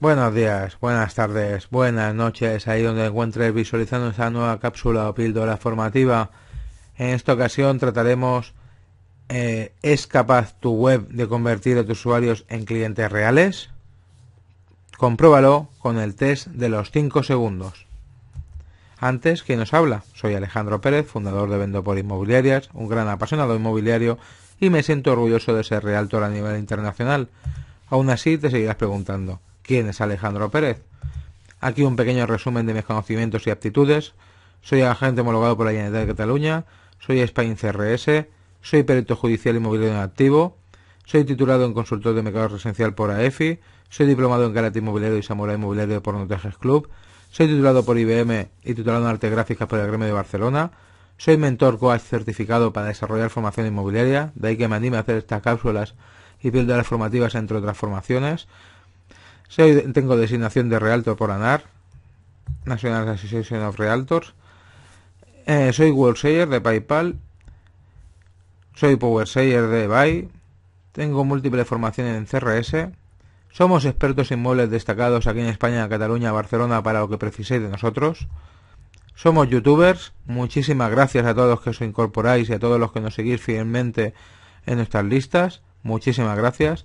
Buenos días, buenas tardes, buenas noches, ahí donde encuentres visualizando esta nueva cápsula o píldora formativa. En esta ocasión trataremos eh, ¿Es capaz tu web de convertir a tus usuarios en clientes reales? Compruébalo con el test de los 5 segundos. Antes, ¿quién nos habla? Soy Alejandro Pérez, fundador de Vendo por Inmobiliarias, un gran apasionado inmobiliario y me siento orgulloso de ser realtor a nivel internacional. Aún así, te seguirás preguntando. ¿Quién es Alejandro Pérez? Aquí un pequeño resumen de mis conocimientos y aptitudes. Soy agente homologado por la Generalitat de Cataluña, soy Spain CRS, soy perito judicial inmobiliario en activo, soy titulado en consultor de mercado residencial por AEFI, soy diplomado en carácter inmobiliario y samurai inmobiliario por Notejes Club, soy titulado por IBM y titulado en artes gráficas por el Gremio de Barcelona, soy mentor coach certificado para desarrollar formación inmobiliaria, de ahí que me anime a hacer estas cápsulas y píldoras formativas entre otras formaciones, tengo designación de Realtor por ANAR, National Association of Realtors. Eh, soy WorldSayer de PayPal. Soy PowerSayer de Buy. Tengo múltiples formaciones en CRS. Somos expertos inmuebles destacados aquí en España, Cataluña, Barcelona, para lo que preciséis de nosotros. Somos youtubers. Muchísimas gracias a todos los que os incorporáis y a todos los que nos seguís fielmente en nuestras listas. Muchísimas gracias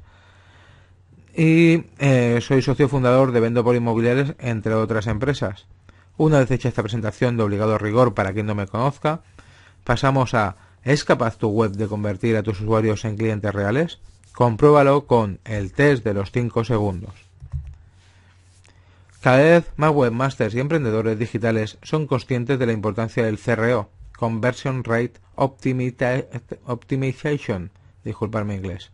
y eh, soy socio fundador de Vendo por Inmobiliarios, entre otras empresas. Una vez hecha esta presentación de obligado rigor para quien no me conozca, pasamos a ¿Es capaz tu web de convertir a tus usuarios en clientes reales? Compruébalo con el test de los 5 segundos. Cada vez más webmasters y emprendedores digitales son conscientes de la importancia del CRO, Conversion Rate Optimization, Optimization, en inglés,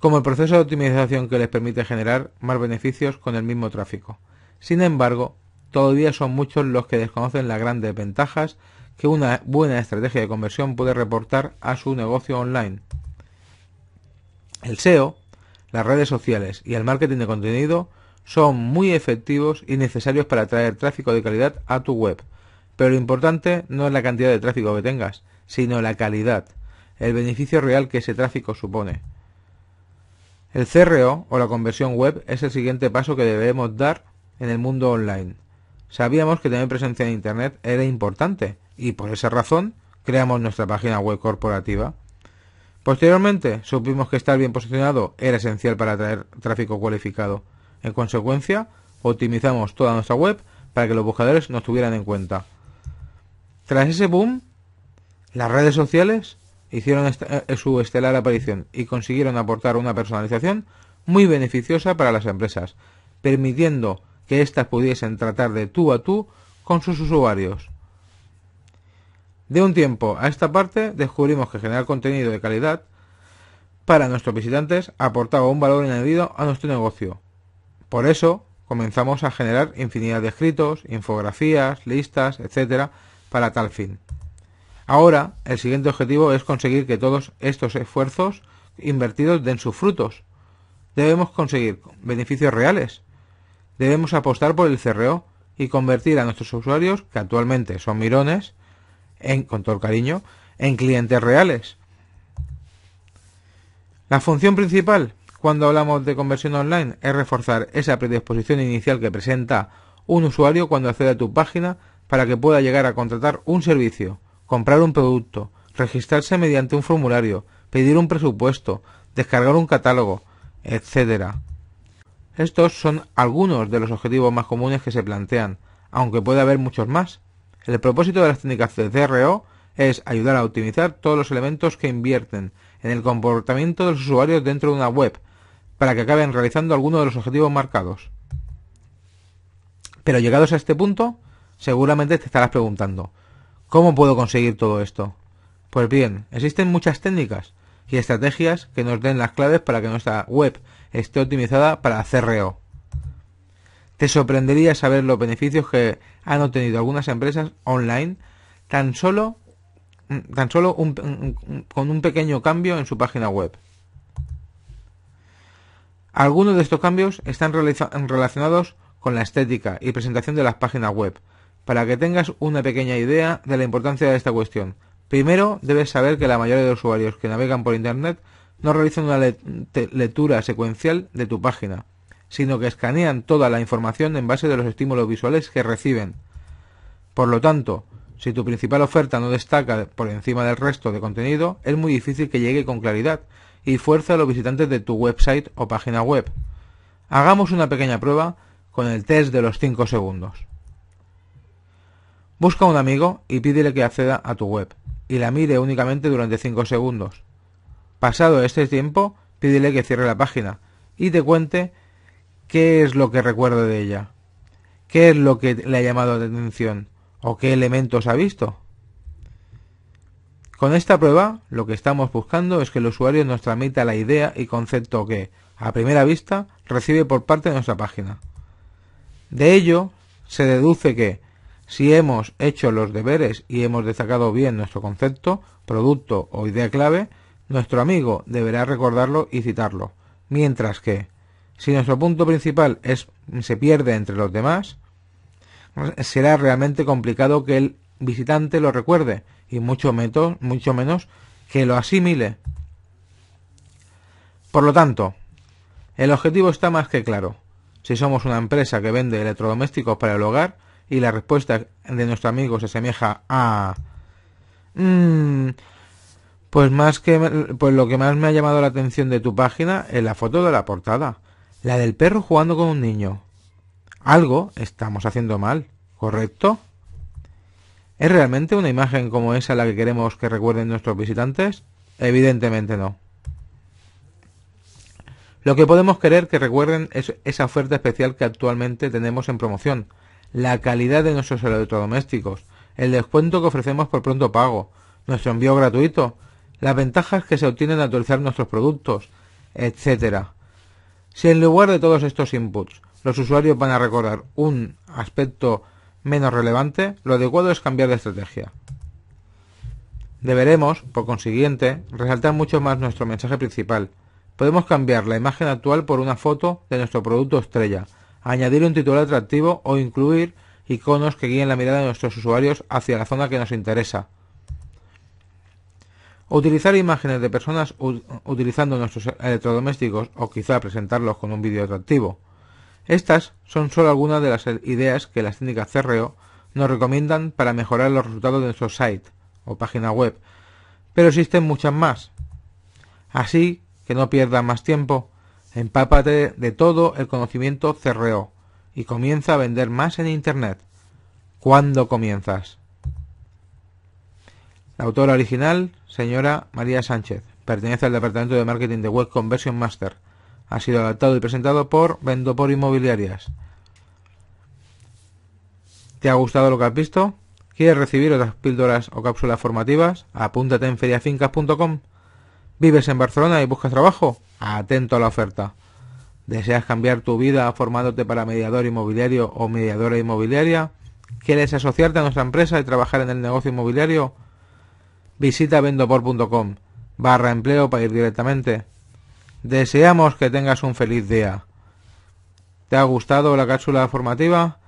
como el proceso de optimización que les permite generar más beneficios con el mismo tráfico. Sin embargo, todavía son muchos los que desconocen las grandes ventajas que una buena estrategia de conversión puede reportar a su negocio online. El SEO, las redes sociales y el marketing de contenido son muy efectivos y necesarios para atraer tráfico de calidad a tu web. Pero lo importante no es la cantidad de tráfico que tengas, sino la calidad, el beneficio real que ese tráfico supone. El CRO o la conversión web es el siguiente paso que debemos dar en el mundo online. Sabíamos que tener presencia en Internet era importante y por esa razón creamos nuestra página web corporativa. Posteriormente supimos que estar bien posicionado era esencial para atraer tráfico cualificado. En consecuencia, optimizamos toda nuestra web para que los buscadores nos tuvieran en cuenta. Tras ese boom, las redes sociales hicieron eh, su estelar aparición y consiguieron aportar una personalización muy beneficiosa para las empresas, permitiendo que éstas pudiesen tratar de tú a tú con sus usuarios. De un tiempo a esta parte descubrimos que generar contenido de calidad para nuestros visitantes aportaba un valor añadido a nuestro negocio. Por eso comenzamos a generar infinidad de escritos, infografías, listas, etcétera, para tal fin. Ahora, el siguiente objetivo es conseguir que todos estos esfuerzos invertidos den sus frutos. Debemos conseguir beneficios reales. Debemos apostar por el cerreo y convertir a nuestros usuarios, que actualmente son mirones, en, con todo cariño, en clientes reales. La función principal cuando hablamos de conversión online es reforzar esa predisposición inicial que presenta un usuario cuando accede a tu página para que pueda llegar a contratar un servicio comprar un producto, registrarse mediante un formulario, pedir un presupuesto, descargar un catálogo, etc. Estos son algunos de los objetivos más comunes que se plantean, aunque puede haber muchos más. El propósito de las técnicas de CRO es ayudar a optimizar todos los elementos que invierten en el comportamiento de los usuarios dentro de una web, para que acaben realizando alguno de los objetivos marcados. Pero llegados a este punto, seguramente te estarás preguntando, ¿Cómo puedo conseguir todo esto? Pues bien, existen muchas técnicas y estrategias que nos den las claves para que nuestra web esté optimizada para CRO. Te sorprendería saber los beneficios que han obtenido algunas empresas online tan solo, mm, tan solo con un pequeño cambio en su página web. Algunos de estos cambios están relacionados con la estética y presentación de las páginas web, para que tengas una pequeña idea de la importancia de esta cuestión. Primero, debes saber que la mayoría de usuarios que navegan por Internet no realizan una lectura secuencial de tu página, sino que escanean toda la información en base de los estímulos visuales que reciben. Por lo tanto, si tu principal oferta no destaca por encima del resto de contenido, es muy difícil que llegue con claridad y fuerza a los visitantes de tu website o página web. Hagamos una pequeña prueba con el test de los 5 segundos. Busca a un amigo y pídele que acceda a tu web y la mire únicamente durante 5 segundos. Pasado este tiempo, pídele que cierre la página y te cuente qué es lo que recuerda de ella, qué es lo que le ha llamado la atención o qué elementos ha visto. Con esta prueba, lo que estamos buscando es que el usuario nos tramita la idea y concepto que, a primera vista, recibe por parte de nuestra página. De ello, se deduce que, si hemos hecho los deberes y hemos destacado bien nuestro concepto, producto o idea clave, nuestro amigo deberá recordarlo y citarlo. Mientras que, si nuestro punto principal es, se pierde entre los demás, será realmente complicado que el visitante lo recuerde y mucho, mucho menos que lo asimile. Por lo tanto, el objetivo está más que claro. Si somos una empresa que vende electrodomésticos para el hogar, y la respuesta de nuestro amigo se asemeja a... Mm, pues más que pues lo que más me ha llamado la atención de tu página es la foto de la portada, la del perro jugando con un niño. Algo estamos haciendo mal, ¿correcto? ¿Es realmente una imagen como esa la que queremos que recuerden nuestros visitantes? Evidentemente no. Lo que podemos querer que recuerden es esa oferta especial que actualmente tenemos en promoción, la calidad de nuestros electrodomésticos, el descuento que ofrecemos por pronto pago, nuestro envío gratuito, las ventajas que se obtienen al actualizar nuestros productos, etc. Si en lugar de todos estos inputs los usuarios van a recordar un aspecto menos relevante, lo adecuado es cambiar de estrategia. Deberemos, por consiguiente, resaltar mucho más nuestro mensaje principal. Podemos cambiar la imagen actual por una foto de nuestro producto estrella, añadir un titular atractivo o incluir iconos que guíen la mirada de nuestros usuarios hacia la zona que nos interesa. Utilizar imágenes de personas utilizando nuestros electrodomésticos o quizá presentarlos con un vídeo atractivo. Estas son solo algunas de las ideas que las técnicas CRO e nos recomiendan para mejorar los resultados de nuestro site o página web, pero existen muchas más. Así que no pierdan más tiempo Empápate de todo el conocimiento CRO y comienza a vender más en Internet. ¿Cuándo comienzas? La autora original, señora María Sánchez, pertenece al Departamento de Marketing de Web Conversion Master. Ha sido adaptado y presentado por Vendopor Inmobiliarias. ¿Te ha gustado lo que has visto? ¿Quieres recibir otras píldoras o cápsulas formativas? Apúntate en feriafincas.com. ¿Vives en Barcelona y buscas trabajo? Atento a la oferta. ¿Deseas cambiar tu vida formándote para mediador inmobiliario o mediadora inmobiliaria? ¿Quieres asociarte a nuestra empresa y trabajar en el negocio inmobiliario? Visita vendopor.com barra empleo para ir directamente. Deseamos que tengas un feliz día. ¿Te ha gustado la cápsula formativa?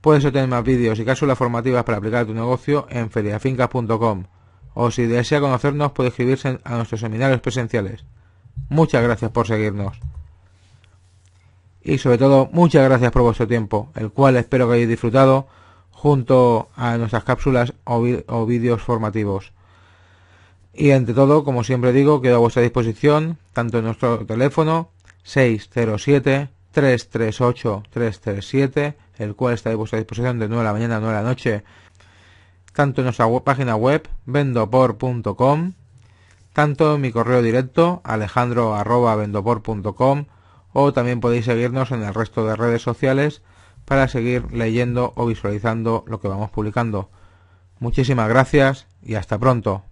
Puedes obtener más vídeos y cápsulas formativas para aplicar tu negocio en feriafincas.com o si desea conocernos puede escribirse a nuestros seminarios presenciales. Muchas gracias por seguirnos. Y sobre todo, muchas gracias por vuestro tiempo, el cual espero que hayáis disfrutado junto a nuestras cápsulas o, vídeos formativos. Y entre todo, como siempre digo, quedo a vuestra disposición, tanto en nuestro teléfono 607-338-337, el cual está a vuestra disposición de 9 de la mañana a 9 de la noche tanto en nuestra página web vendopor.com, tanto en mi correo directo alejandro.vendopor.com o también podéis seguirnos en el resto de redes sociales para seguir leyendo o visualizando lo que vamos publicando. Muchísimas gracias y hasta pronto.